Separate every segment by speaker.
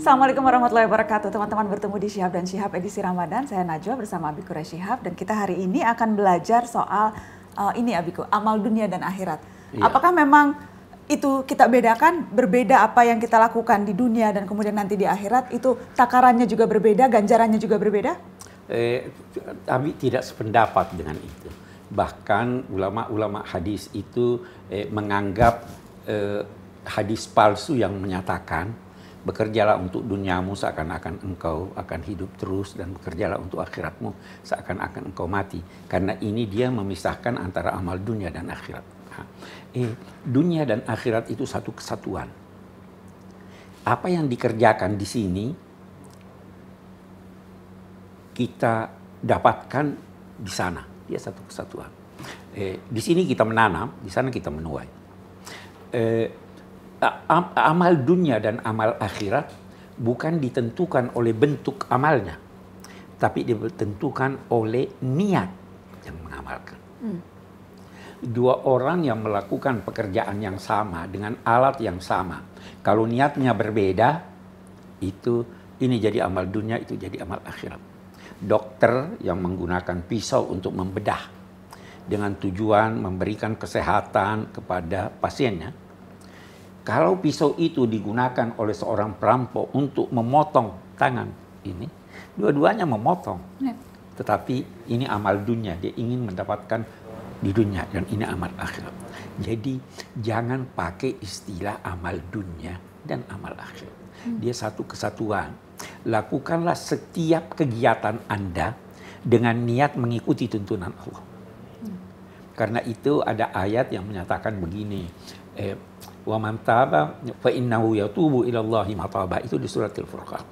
Speaker 1: Assalamualaikum warahmatullahi wabarakatuh teman-teman bertemu di Syihab dan Syihab edisi Ramadan saya Najwa bersama Abi Quraish Syihab dan kita hari ini akan belajar soal uh, ini Abiku amal dunia dan akhirat iya. apakah memang itu kita bedakan berbeda apa yang kita lakukan di dunia dan kemudian nanti di akhirat itu takarannya juga berbeda ganjarannya juga berbeda eh, Abi tidak sependapat dengan itu bahkan ulama-ulama hadis itu eh, menganggap eh, hadis palsu yang menyatakan Bekerjalah untuk duniamu seakan-akan engkau akan hidup terus dan bekerjalah untuk akhiratmu seakan-akan engkau mati. Karena ini dia memisahkan antara amal dunia dan akhirat. eh, dunia dan akhirat itu satu kesatuan. Apa yang dikerjakan di sini kita dapatkan di sana. Dia satu kesatuan. Eh, di sini kita menanam, di sana kita menuai. Eh, amal dunia dan amal akhirat bukan ditentukan oleh bentuk amalnya, tapi ditentukan oleh niat yang mengamalkan. Hmm. Dua orang yang melakukan pekerjaan yang sama dengan alat yang sama, kalau niatnya berbeda, itu ini jadi amal dunia, itu jadi amal akhirat. Dokter yang menggunakan pisau untuk membedah dengan tujuan memberikan kesehatan kepada pasiennya, kalau pisau itu digunakan oleh seorang perampok untuk memotong tangan ini, dua-duanya memotong. Iya. Tetapi ini amal dunia, dia ingin mendapatkan di dunia dan ini amal akhirat. Jadi jangan pakai istilah amal dunia dan amal akhirat. Hmm. Dia satu kesatuan. Lakukanlah setiap kegiatan Anda dengan niat mengikuti tuntunan Allah. Hmm. Karena itu ada ayat yang menyatakan begini, eh, wa man fa innahu yatubu ila Allahi mataba itu di surat Al-Furqan.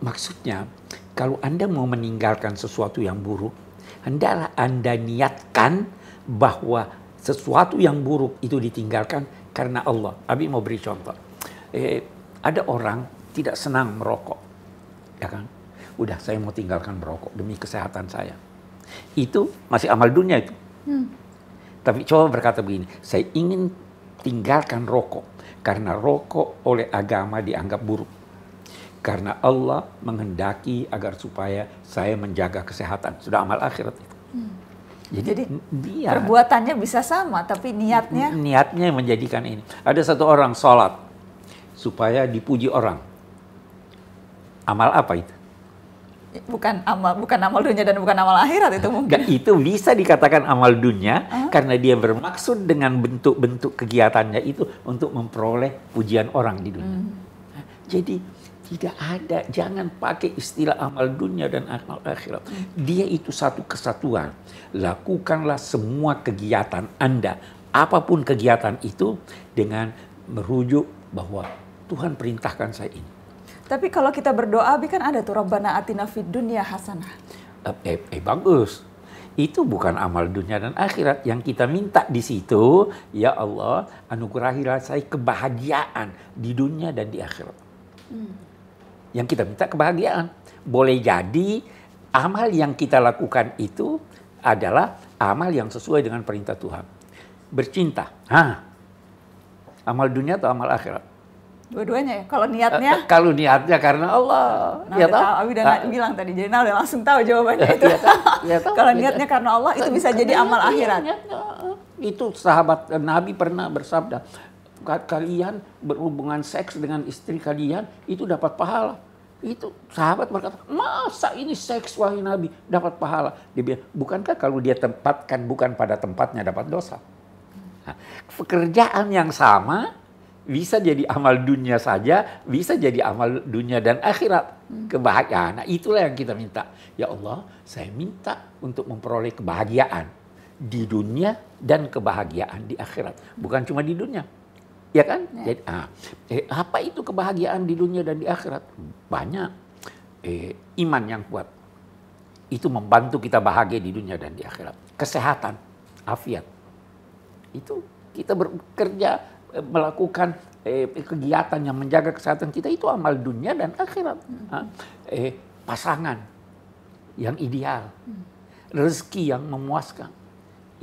Speaker 1: Maksudnya kalau Anda mau meninggalkan sesuatu yang buruk, hendaklah Anda niatkan bahwa sesuatu yang buruk itu ditinggalkan karena Allah. Abi mau beri contoh. Eh, ada orang tidak senang merokok. Ya kan? Udah saya mau tinggalkan merokok demi kesehatan saya. Itu masih amal dunia itu. Hmm. Tapi coba berkata begini, saya ingin tinggalkan rokok karena rokok oleh agama dianggap buruk. Karena Allah menghendaki agar supaya saya menjaga kesehatan. Sudah amal akhirat itu. Hmm. Jadi, Jadi perbuatannya bisa sama, tapi niatnya niatnya menjadikan ini. Ada satu orang sholat supaya dipuji orang. Amal apa itu? bukan amal bukan amal dunia dan bukan amal akhirat itu mungkin. Gak, itu bisa dikatakan amal dunia huh? karena dia bermaksud dengan bentuk-bentuk kegiatannya itu untuk memperoleh pujian orang di dunia. Hmm. Jadi tidak ada, jangan pakai istilah amal dunia dan amal akhirat. Hmm. Dia itu satu kesatuan. Lakukanlah semua kegiatan Anda, apapun kegiatan itu dengan merujuk bahwa Tuhan perintahkan saya ini tapi kalau kita berdoa, bi kan ada tuh Rabbana atina fid dunya hasanah. Eh, eh, eh bagus. Itu bukan amal dunia dan akhirat yang kita minta di situ, ya Allah, anugerahilah saya kebahagiaan di dunia dan di akhirat. Hmm. Yang kita minta kebahagiaan. Boleh jadi amal yang kita lakukan itu adalah amal yang sesuai dengan perintah Tuhan. Bercinta. Hah. Amal dunia atau amal akhirat? Dua-duanya ya? Kalau niatnya? Eh, kalau niatnya karena Allah. Nah, ya tahu. Abi udah nah. bilang tadi, jadi nah udah langsung tahu jawabannya itu. Ya, ya, Kalau iya niatnya karena Allah, itu bisa iya, jadi amal iya, akhirat. Itu sahabat eh, Nabi pernah bersabda, kalian berhubungan seks dengan istri kalian, itu dapat pahala. Itu sahabat berkata, masa ini seks wahai Nabi dapat pahala? Dia bilang, bukankah kalau dia tempatkan bukan pada tempatnya dapat dosa? Nah, pekerjaan yang sama bisa jadi amal dunia saja, bisa jadi amal dunia dan akhirat hmm. kebahagiaan. Nah, itulah yang kita minta. Ya Allah, saya minta untuk memperoleh kebahagiaan di dunia dan kebahagiaan di akhirat, bukan cuma di dunia. Ya kan? Ya. Jadi, ah, eh, apa itu kebahagiaan di dunia dan di akhirat? Banyak eh, iman yang kuat. Itu membantu kita bahagia di dunia dan di akhirat. Kesehatan, afiat. Itu kita bekerja melakukan eh, kegiatan yang menjaga kesehatan kita itu amal dunia dan akhirat. Hmm. Eh, pasangan yang ideal, hmm. rezeki yang memuaskan,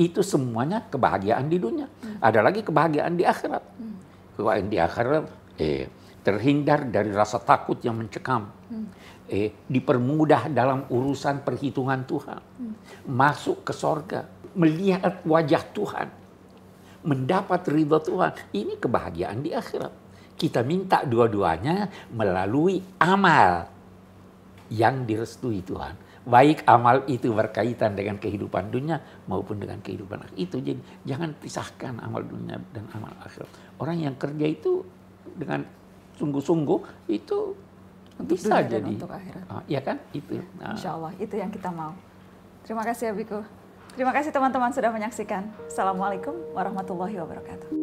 Speaker 1: itu semuanya kebahagiaan di dunia. Hmm. Ada lagi kebahagiaan di akhirat. Hmm. Kebahagiaan di akhirat eh, terhindar dari rasa takut yang mencekam. Hmm. Eh, dipermudah dalam urusan perhitungan Tuhan. Hmm. Masuk ke sorga. Melihat wajah Tuhan mendapat ridho Tuhan. Ini kebahagiaan di akhirat. Kita minta dua-duanya melalui amal yang direstui Tuhan. Baik amal itu berkaitan dengan kehidupan dunia maupun dengan kehidupan akhirat. Itu jadi jangan pisahkan amal dunia dan amal akhirat. Orang yang kerja itu dengan sungguh-sungguh itu bisa jadi untuk akhirat. ya kan? Itu. Ya, Insya Allah itu yang kita mau. Terima kasih ya Terima kasih teman-teman sudah menyaksikan. Assalamualaikum warahmatullahi wabarakatuh.